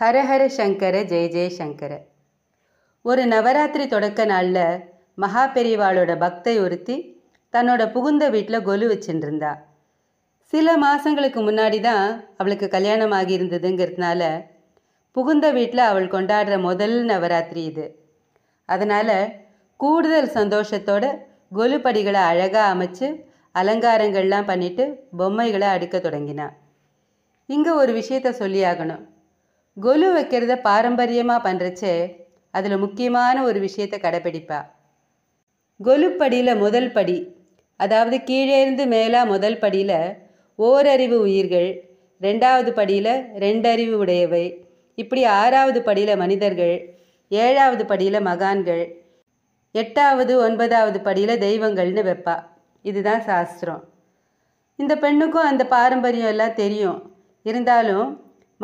ஹரஹர சங்கர ஜெய ஜெயசங்கர ஒரு நவராத்திரி தொடக்க நாளில் மகா பெரியவாளோட பக்தை ஒருத்தி தன்னோட புகுந்த வீட்டில் கொலு வச்சுட்டு சில மாதங்களுக்கு முன்னாடி தான் அவளுக்கு கல்யாணம் ஆகியிருந்ததுங்கிறதுனால புகுந்த வீட்டில் அவள் கொண்டாடுற முதல் நவராத்திரி இது அதனால் கூடுதல் சந்தோஷத்தோட கொலு படிகளை அழகாக அமைச்சு அலங்காரங்கள்லாம் பண்ணிவிட்டு பொம்மைகளை அடுக்க தொடங்கினான் இங்கே ஒரு விஷயத்த சொல்லி ஆகணும் கொலு வைக்கிறத பாரம்பரியமாக பண்ணுறச்சே அதில் முக்கியமான ஒரு விஷயத்தை கடைப்பிடிப்பா கொலுப்படியில் முதல் படி அதாவது கீழே இருந்து மேலாக முதல் படியில் ஓரறிவு உயிர்கள் ரெண்டாவது படியில் ரெண்டறிவு உடையவை இப்படி ஆறாவது படியில் மனிதர்கள் ஏழாவது படியில் மகான்கள் எட்டாவது ஒன்பதாவது படியில் தெய்வங்கள்னு வைப்பா இதுதான் சாஸ்திரம் இந்த பெண்ணுக்கும் அந்த பாரம்பரியம் எல்லாம் தெரியும் இருந்தாலும்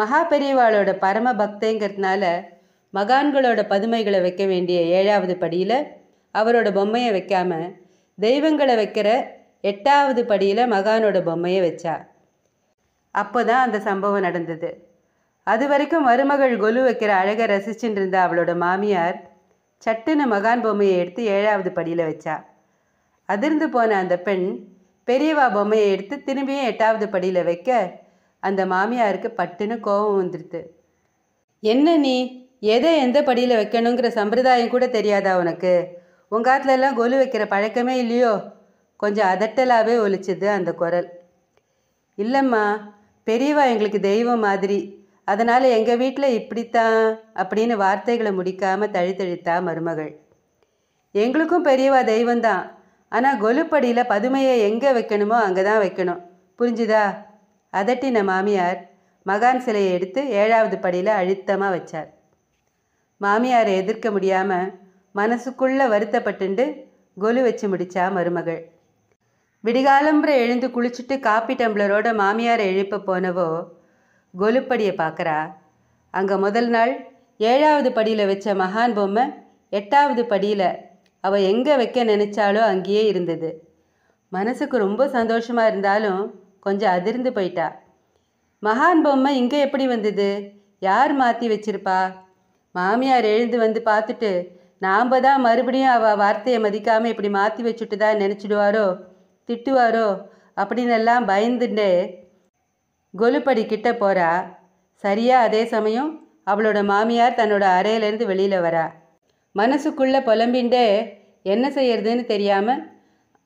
மகா பெரியவாளோட பரம பக்தங்கிறதுனால மகான்களோட பதுமைகளை வைக்க வேண்டிய ஏழாவது படியில் அவரோட பொம்மையை வைக்காம தெய்வங்களை வைக்கிற எட்டாவது படியில் மகானோட பொம்மையை வச்சா அப்போ தான் அந்த சம்பவம் நடந்தது அது வரைக்கும் மருமகள் கொலு வைக்கிற அழகை ரசிச்சுட்டு இருந்த அவளோட மாமியார் சட்டுன்னு மகான் பொம்மையை எடுத்து ஏழாவது படியில் வச்சா அதிர்ந்து போன அந்த பெண் பெரியவா பொம்மையை எடுத்து திரும்பியும் எட்டாவது படியில் வைக்க அந்த மாமியாருக்கு பட்டுன்னு கோபம் வந்துடுது என்ன நீ எதை எந்த படியில் வைக்கணுங்கிற சம்பிரதாயம் கூட தெரியாதா உனக்கு உங்கள் காலத்துலலாம் கொலு வைக்கிற பழக்கமே இல்லையோ கொஞ்சம் அதட்டலாகவே ஒலிச்சுது அந்த குரல் இல்லைம்மா பெரியவா எங்களுக்கு தெய்வம் மாதிரி அதனால் எங்கள் வீட்டில் இப்படித்தான் அப்படின்னு வார்த்தைகளை முடிக்காமல் தழுத்தழுத்தா மருமகள் எங்களுக்கும் பெரியவா தெய்வம்தான் ஆனால் கொலுப்படியில் பதுமையை எங்கே வைக்கணுமோ அங்கே தான் வைக்கணும் புரிஞ்சுதா அதட்டின மாமியார் மகான் சிலையை எடுத்து ஏழாவது படியில் அழுத்தமாக வச்சார் மாமியாரை எதிர்க்க முடியாமல் மனசுக்குள்ளே வருத்தப்பட்டுண்டு கொலு வச்சு முடித்தா மருமகள் விடிகாலம்புற எழுந்து குளிச்சுட்டு காப்பி டம்ளரோட மாமியாரை எழுப்ப போனவோ கொலுப்படியை பார்க்குறா அங்கே முதல் நாள் ஏழாவது படியில் வச்ச மகான் பொம்மை எட்டாவது படியில் அவள் எங்கே வைக்க நினச்சாலோ அங்கேயே இருந்தது மனசுக்கு ரொம்ப சந்தோஷமாக இருந்தாலும் கொஞ்சம் அதிர்ந்து போயிட்டா மகான் பொம்மை இங்கே எப்படி வந்தது யார் மாற்றி வச்சிருப்பா மாமியார் எழுந்து வந்து பார்த்துட்டு நாம் தான் மறுபடியும் அவள் வார்த்தையை மதிக்காமல் இப்படி மாற்றி வச்சுட்டு தான் நினச்சிடுவாரோ திட்டுவாரோ அப்படின்னு எல்லாம் பயந்துட்டு கொலுப்படி கிட்ட போகிறா சரியாக அதே சமயம் அவளோட மாமியார் தன்னோட அறையிலேருந்து வெளியில் வரா மனசுக்குள்ளே புலம்பின்ண்டே என்ன செய்யறதுன்னு தெரியாமல்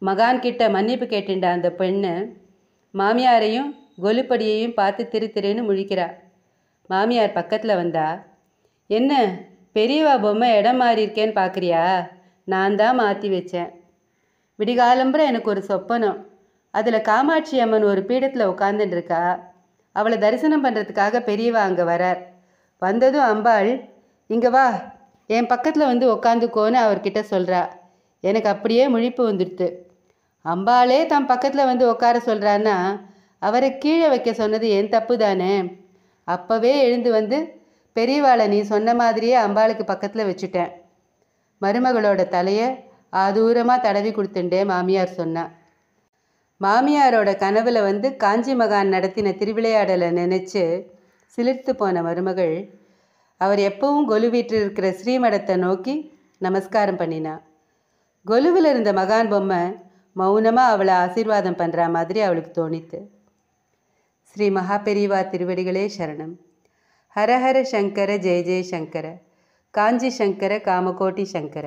மகான்கிட்ட மன்னிப்பு கேட்டுண்டா அந்த பெண்ணு மாமியாரையும் கொலுப்படியையும் பார்த்து திரு திருன்னு முழிக்கிறா மாமியார் பக்கத்தில் வந்தா என்ன பெரியவா பொம்மை இடம் மாறி இருக்கேன்னு பார்க்குறியா நான் தான் மாற்றி வச்சேன் விடிகாலம்புற எனக்கு ஒரு சொப்பனம் அதில் காமாட்சி அம்மன் ஒரு பீடத்தில் உட்காந்துட்டுருக்கா அவளை தரிசனம் பண்ணுறதுக்காக பெரியவா அங்கே வரார் வந்ததும் அம்பாள் இங்கே வா என் பக்கத்தில் வந்து உக்காந்துக்கோன்னு அவர்கிட்ட சொல்கிறா எனக்கு அப்படியே முழிப்பு வந்துடுது அம்பாளே தம் பக்கத்தில் வந்து உட்கார சொல்கிறான்னா அவரை கீழே வைக்க சொன்னது என் தப்பு தானே அப்போவே எழுந்து வந்து பெரியவாளை நீ சொன்ன மாதிரியே அம்பாளுக்கு பக்கத்தில் வச்சுட்டேன் மருமகளோட தலையை ஆதூரமாக தடவி கொடுத்துட்டே மாமியார் சொன்னான் மாமியாரோட கனவில் வந்து காஞ்சி மகான் நடத்தின திருவிளையாடலை நினச்சி சிலிர்த்து போன மருமகள் அவர் எப்பவும் கொலு வீட்டில் இருக்கிற ஸ்ரீமடத்தை நோக்கி நமஸ்காரம் பண்ணினான் கொலுவில் இருந்த மகான் பொம்மை மௌனமாக அவளை ஆசீர்வாதம் பண்ணுற மாதிரி அவளுக்கு தோணித்து ஸ்ரீ மகாபெரிவா திருவடிகளே சரணம் ஹரஹர சங்கர ஜெய ஜெய சங்கர காஞ்சி சங்கர காமகோட்டி சங்கர